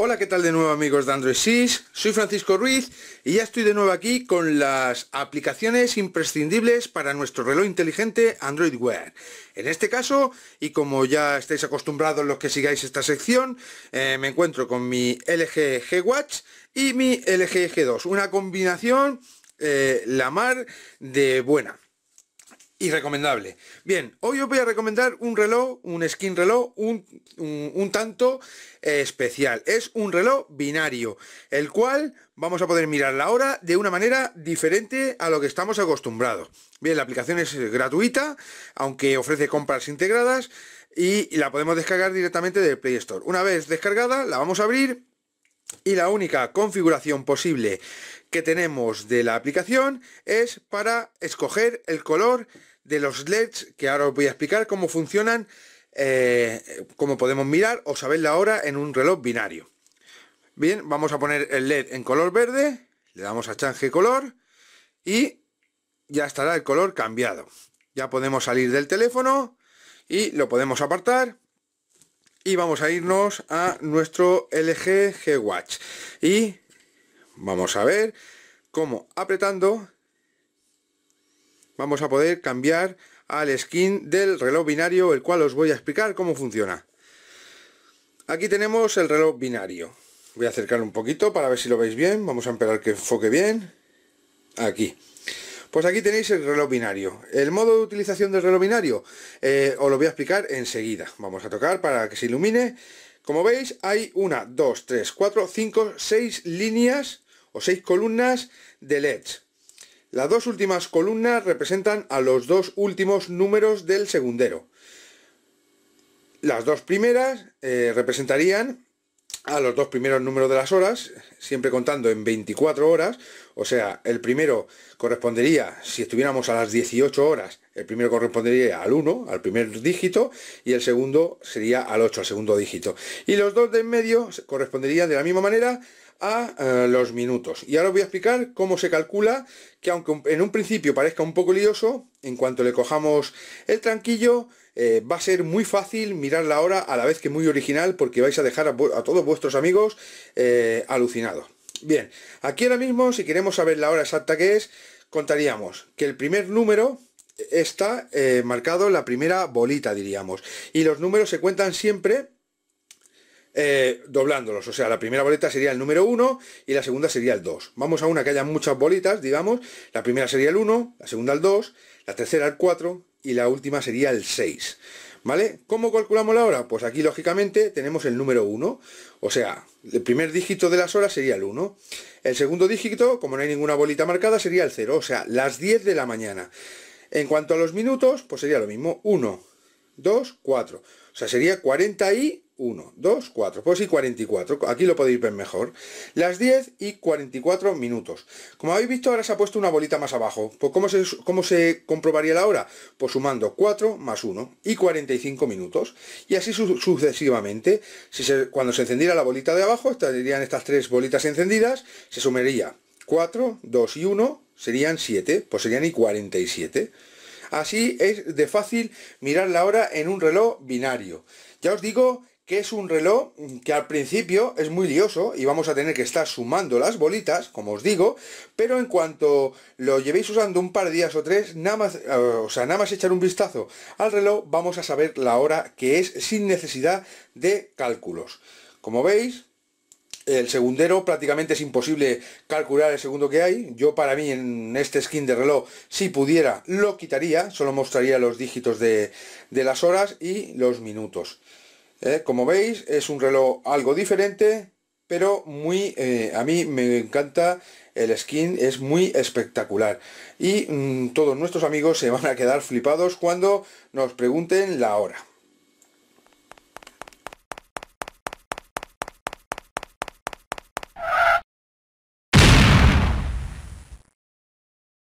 Hola, ¿qué tal de nuevo amigos de Android 6? Soy Francisco Ruiz y ya estoy de nuevo aquí con las aplicaciones imprescindibles para nuestro reloj inteligente Android Wear. En este caso, y como ya estáis acostumbrados los que sigáis esta sección, eh, me encuentro con mi LG G-Watch y mi LG G2, una combinación eh, la mar de buena y recomendable. Bien, hoy os voy a recomendar un reloj, un skin reloj, un, tanto eh, especial. Es un reloj binario, el cual vamos a poder mirar la hora de una manera diferente a lo que estamos acostumbrados. Bien, la aplicación es gratuita, aunque ofrece compras integradas y la podemos descargar directamente del Play Store. Una vez descargada, la vamos a abrir y la única configuración posible que tenemos de la aplicación es para escoger el color de los LEDs, que ahora os voy a explicar cómo funcionan, eh, cómo podemos mirar o saber la hora en un reloj binario. Bien, vamos a poner el LED en color verde, le damos a change color y ya estará el color cambiado. Ya podemos salir del teléfono y lo podemos apartar y vamos a irnos a nuestro LG watch y vamos a ver cómo apretando vamos a poder cambiar al skin del reloj binario, el cual os voy a explicar cómo funciona. Aquí tenemos el reloj binario. Voy a acercar un poquito para ver si lo veis bien. Vamos a esperar que enfoque bien. Aquí. Pues aquí tenéis el reloj binario. El modo de utilización del reloj binario eh, os lo voy a explicar enseguida. Vamos a tocar para que se ilumine. Como veis hay una, dos, tres, cuatro, cinco, seis líneas o seis columnas de LEDs. Las dos últimas columnas representan a los dos últimos números del segundero. Las dos primeras eh, representarían a los dos primeros números de las horas, siempre contando en 24 horas, o sea, el primero correspondería, si estuviéramos a las 18 horas, el primero correspondería al 1, al primer dígito, y el segundo sería al 8, al segundo dígito. Y los dos de en medio corresponderían de la misma manera a eh, los minutos. Y ahora os voy a explicar cómo se calcula, que aunque en un principio parezca un poco lioso, en cuanto le cojamos el tranquillo, eh, va a ser muy fácil mirar la hora a la vez que muy original, porque vais a dejar a, todos vuestros amigos eh, alucinados. Bien, aquí ahora mismo, si queremos saber la hora exacta que es, contaríamos que el primer número está marcado en la primera bolita, diríamos. Y los números se cuentan siempre eh, doblándolos. O sea, la primera boleta sería el número 1 y la segunda sería el 2. Vamos a una que haya muchas bolitas, digamos. La primera sería el 1, la segunda el 2, la tercera el 4 y la última sería el 6. ¿Vale? ¿Cómo calculamos la hora? Pues aquí lógicamente tenemos el número 1, o sea, el primer dígito de las horas sería el 1. El segundo dígito, como no hay ninguna bolita marcada, sería el 0, o sea, las 10 de la mañana. En cuanto a los minutos, pues sería lo mismo, 1, 2, 4. O sea, sería 40 y 1, 2, 4, pues y 44, aquí lo podéis ver mejor, las 10 y 44 minutos. Como habéis visto ahora se ha puesto una bolita más abajo, pues ¿cómo se, cómo se comprobaría la hora? Pues sumando 4 más 1 y 45 minutos, y así sucesivamente, si cuando se encendiera la bolita de abajo, estarían estas tres bolitas encendidas, se sumaría 4, 2 y 1, serían 7, pues serían y 47. Así es de fácil mirar la hora en un reloj binario. Ya os digo que es un reloj que al principio es muy lioso y vamos a tener que estar sumando las bolitas, como os digo, pero en cuanto lo llevéis usando un par de días o tres, nada más, eh, o sea, nada más echar un vistazo al reloj, vamos a saber la hora que es sin necesidad de cálculos. Como veis, el segundero prácticamente es imposible calcular el segundo que hay. Yo para mí en este skin de reloj, si pudiera, lo quitaría, solo mostraría los dígitos de, de las horas y los minutos. ¿eh? como veis, es un reloj algo diferente, pero muy eh, a mí me encanta el skin, es muy espectacular. Y mm, todos nuestros amigos se van a quedar flipados cuando nos pregunten la hora.